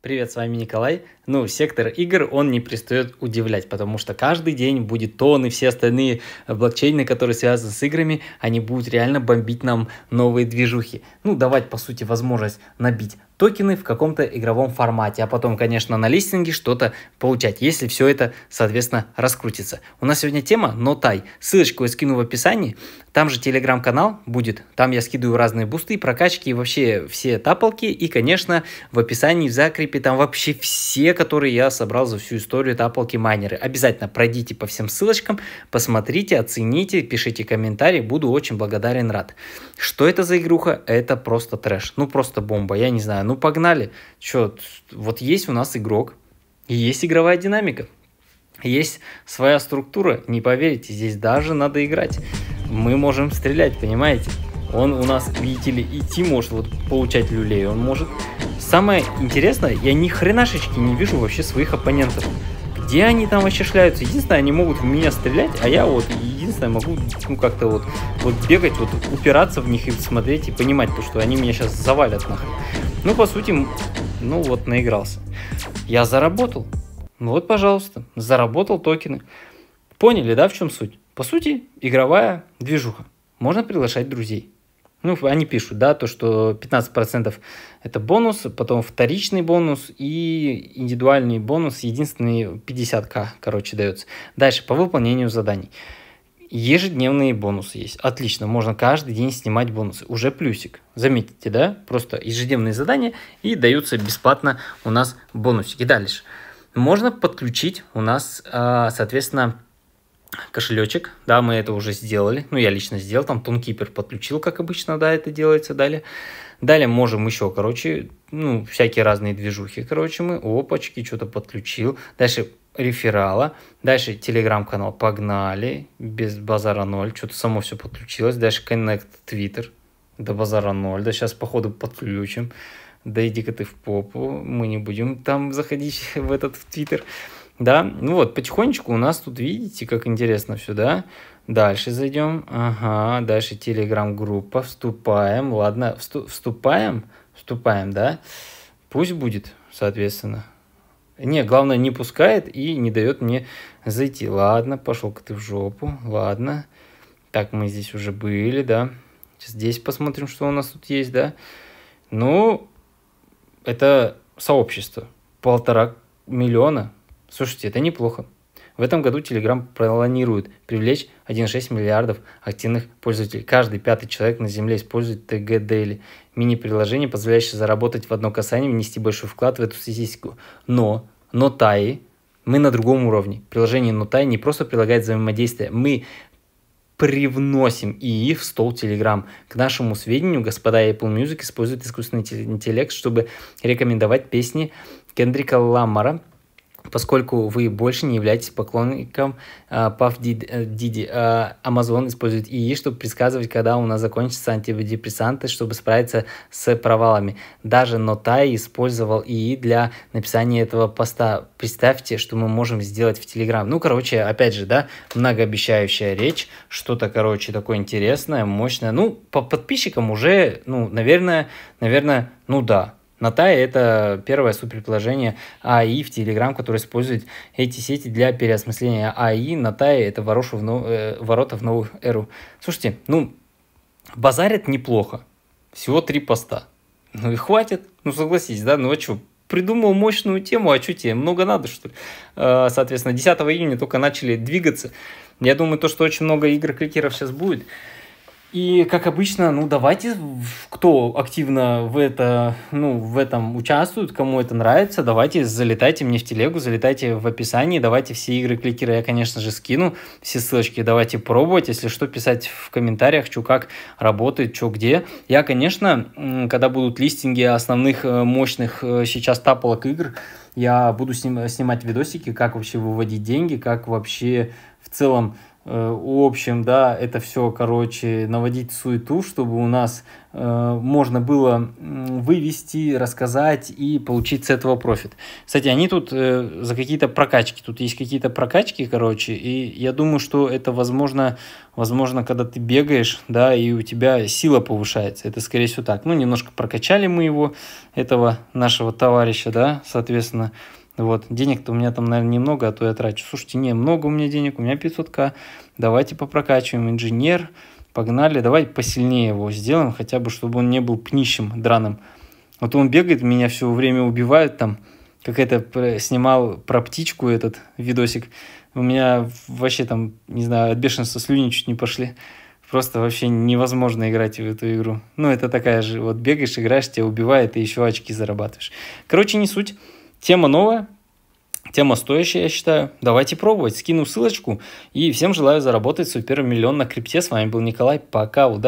Привет, с вами Николай. Ну, сектор игр, он не пристает удивлять, потому что каждый день будет тон и все остальные э, блокчейны, которые связаны с играми, они будут реально бомбить нам новые движухи. Ну, давать, по сути, возможность набить токены в каком-то игровом формате, а потом, конечно, на листинге что-то получать, если все это, соответственно, раскрутится. У нас сегодня тема Нотай. Ссылочку я скину в описании. Там же телеграм-канал будет, там я скидываю разные бусты, прокачки и вообще все тапалки. И, конечно, в описании, в закрепе там вообще все, которые я собрал за всю историю тапалки майнеры. Обязательно пройдите по всем ссылочкам, посмотрите, оцените, пишите комментарии, буду очень благодарен, рад. Что это за игруха? Это просто трэш, ну просто бомба, я не знаю, ну погнали. Че, вот есть у нас игрок, и есть игровая динамика. Есть своя структура, не поверите, здесь даже надо играть. Мы можем стрелять, понимаете? Он у нас, видите ли, идти может, вот получать люлей он может. Самое интересное, я ни хренашечки не вижу вообще своих оппонентов где они там вообще шляются. Единственное, они могут в меня стрелять, а я вот единственное могу ну как-то вот, вот бегать, вот упираться в них и смотреть и понимать то, что они меня сейчас завалят нахрен. Ну, по сути, ну вот наигрался. Я заработал. Ну вот, пожалуйста, заработал токены. Поняли, да, в чем суть? По сути, игровая движуха. Можно приглашать друзей. Ну, они пишут, да, то, что 15% это бонус, потом вторичный бонус и индивидуальный бонус, единственный 50к, короче, дается. Дальше, по выполнению заданий. Ежедневные бонусы есть. Отлично, можно каждый день снимать бонусы. Уже плюсик. Заметите, да? Просто ежедневные задания и даются бесплатно у нас бонусики. Дальше. Можно подключить у нас, а, соответственно, кошелечек, да, мы это уже сделали, ну, я лично сделал, там тонкипер подключил, как обычно, да, это делается далее. Далее можем еще, короче, ну, всякие разные движухи, короче, мы, опачки, что-то подключил. Дальше реферала, дальше телеграм-канал, погнали, без базара ноль, что-то само все подключилось. Дальше connect Twitter, до базара ноль, да сейчас, походу, подключим. Да иди-ка ты в попу, мы не будем там заходить в этот в Твиттер. Twitter. Да, ну вот, потихонечку у нас тут, видите, как интересно все, да? Дальше зайдем. Ага, дальше телеграм-группа. Вступаем. Ладно, всту, вступаем. Вступаем, да? Пусть будет, соответственно. Не, главное, не пускает и не дает мне зайти. Ладно, пошел-ка ты в жопу. Ладно. Так, мы здесь уже были, да? Здесь посмотрим, что у нас тут есть, да? Ну, это сообщество. Полтора миллиона Слушайте, это неплохо. В этом году Telegram планирует привлечь 1,6 миллиардов активных пользователей. Каждый пятый человек на Земле использует ТГ Daily. Мини-приложение, позволяющее заработать в одно касание, внести большой вклад в эту статистику. Но, но Таи, мы на другом уровне. Приложение Notai а не просто предлагает взаимодействие, мы привносим ИИ в стол Telegram. К нашему сведению, господа Apple Music используют искусственный интеллект, чтобы рекомендовать песни Кендрика Ламара – поскольку вы больше не являетесь поклонником paf Диди, Амазон использует ИИ, чтобы предсказывать, когда у нас закончатся антидепрессанты, чтобы справиться с провалами. Даже Нотай использовал ИИ для написания этого поста. Представьте, что мы можем сделать в Телеграм. Ну, короче, опять же, да, многообещающая речь, что-то, короче, такое интересное, мощное. Ну, по подписчикам уже, ну, наверное, наверное, ну да, Натай – это первое суперприложение АИ в Telegram, которое использует эти сети для переосмысления АИ. Натай – это ворошу в нов... Э, ворота в новую эру. Слушайте, ну, базарят неплохо. Всего три поста. Ну и хватит. Ну согласитесь, да? Ну а что, придумал мощную тему, а что тебе, много надо, что ли? Э, соответственно, 10 июня только начали двигаться. Я думаю, то, что очень много игр-кликеров сейчас будет – и, как обычно, ну, давайте, кто активно в, это, ну, в этом участвует, кому это нравится, давайте залетайте мне в телегу, залетайте в описании, давайте все игры кликера я, конечно же, скину, все ссылочки давайте пробовать, если что, писать в комментариях, что как работает, что где. Я, конечно, когда будут листинги основных э, мощных э, сейчас таполок игр, я буду снимать видосики, как вообще выводить деньги, как вообще в целом Э, в общем, да, это все, короче, наводить суету, чтобы у нас э, можно было вывести, рассказать и получить с этого профит. Кстати, они тут э, за какие-то прокачки, тут есть какие-то прокачки, короче, и я думаю, что это возможно, возможно, когда ты бегаешь, да, и у тебя сила повышается, это скорее всего так. Ну, немножко прокачали мы его, этого нашего товарища, да, соответственно, вот, денег-то у меня там, наверное, немного, а то я трачу. Слушайте, не, много у меня денег, у меня 500к, давайте попрокачиваем инженер, погнали, давай посильнее его сделаем, хотя бы, чтобы он не был пнищем, драным. Вот он бегает, меня все время убивают там, как это снимал про птичку этот видосик. У меня вообще там, не знаю, от бешенства слюни чуть не пошли. Просто вообще невозможно играть в эту игру. Ну, это такая же, вот бегаешь, играешь, тебя убивает, и еще очки зарабатываешь. Короче, не суть. Тема новая, тема стоящая, я считаю. Давайте пробовать. Скину ссылочку. И всем желаю заработать супер миллион на крипте. С вами был Николай. Пока, удачи.